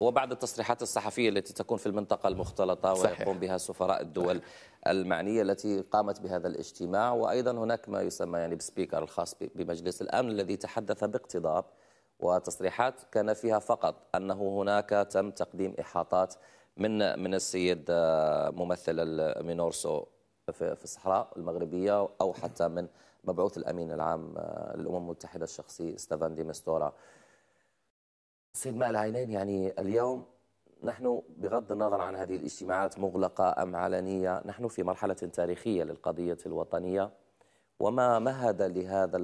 وبعد التصريحات الصحفية التي تكون في المنطقة المختلطة صحيح. ويقوم بها سفراء الدول المعنية التي قامت بهذا الاجتماع وأيضا هناك ما يسمى يعني بسبيكر الخاص بمجلس الأمن الذي تحدث باقتضاب وتصريحات كان فيها فقط أنه هناك تم تقديم إحاطات من من السيد آه، ممثل المينورسو في الصحراء المغربية أو حتى من مبعوث الأمين العام آه، للأمم المتحدة الشخصي ستيفان دي مستورا سيد ماء العينين يعني اليوم نحن بغض النظر عن هذه الاجتماعات مغلقة أم علنية نحن في مرحلة تاريخية للقضية الوطنية وما مهد لهذا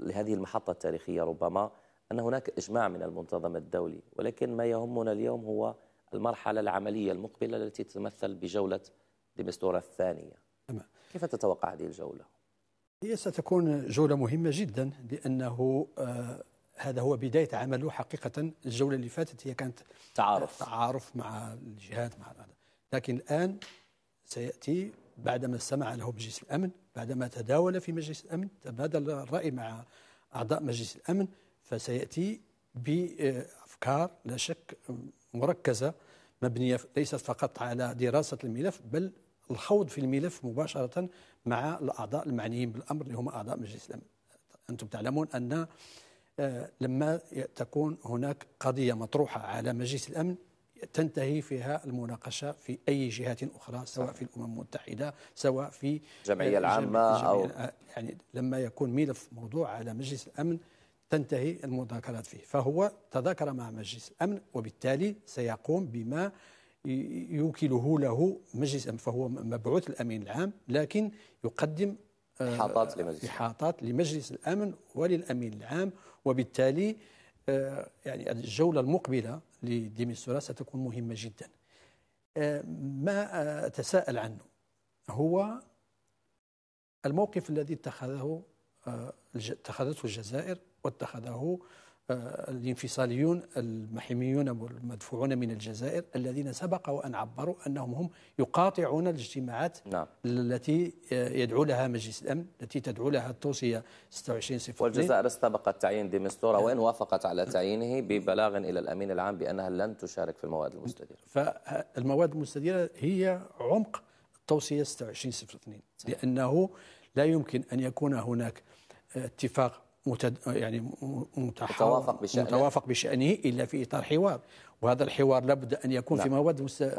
لهذه المحطة التاريخية ربما أن هناك إجماع من المنتظم الدولي ولكن ما يهمنا اليوم هو المرحلة العملية المقبلة التي تتمثل بجولة ديمستورا الثانية كيف تتوقع هذه الجولة؟ هي ستكون جولة مهمة جدا لأنه آه، هذا هو بدايه عمله حقيقه الجوله اللي فاتت هي كانت تعارف تعارف مع الجهات مع هذا لكن الان سياتي بعدما استمع له مجلس الامن بعدما تداول في مجلس الامن تبادل الراي مع اعضاء مجلس الامن فسياتي بافكار لا شك مركزه مبنيه ليست فقط على دراسه الملف بل الخوض في الملف مباشره مع الاعضاء المعنيين بالامر اللي هم اعضاء مجلس الامن انتم تعلمون ان لما تكون هناك قضية مطروحة على مجلس الأمن تنتهي فيها المناقشة في أي جهة أخرى سواء في الأمم المتحدة سواء في الجمعية العامة أو يعني لما يكون ملف موضوع على مجلس الأمن تنتهي المذاكرات فيه فهو تذاكر مع مجلس الأمن وبالتالي سيقوم بما يوكله له مجلس الأمن فهو مبعوث الأمين العام لكن يقدم إحاطات آه، لمجلس إحاطات لمجلس الأمن وللأمين العام وبالتالي آه، يعني الجولة المقبلة لديميسورا ستكون مهمة جدا آه، ما أتساءل عنه هو الموقف الذي اتخذه اتخذته الجزائر واتخذه آه، الانفصاليون المحميون والمدفوعون من الجزائر الذين سبق وأن عبروا أنهم هم يقاطعون الاجتماعات نعم. التي آه، يدعو لها مجلس الأمن التي تدعو لها التوصية 26 صفر والجزائر استبقت تعيين ديمستورا آه. وإن وافقت على تعيينه ببلاغ إلى الأمين العام بأنها لن تشارك في المواد المستديرة فالمواد المستديرة هي عمق التوصية 26 صفر لأنه لا يمكن أن يكون هناك اتفاق متد... يعني متح... متوافق بشأنه متوافق بشأنه إلا في إطار حوار وهذا الحوار لابد أن يكون لا. في نعم. مواد مست...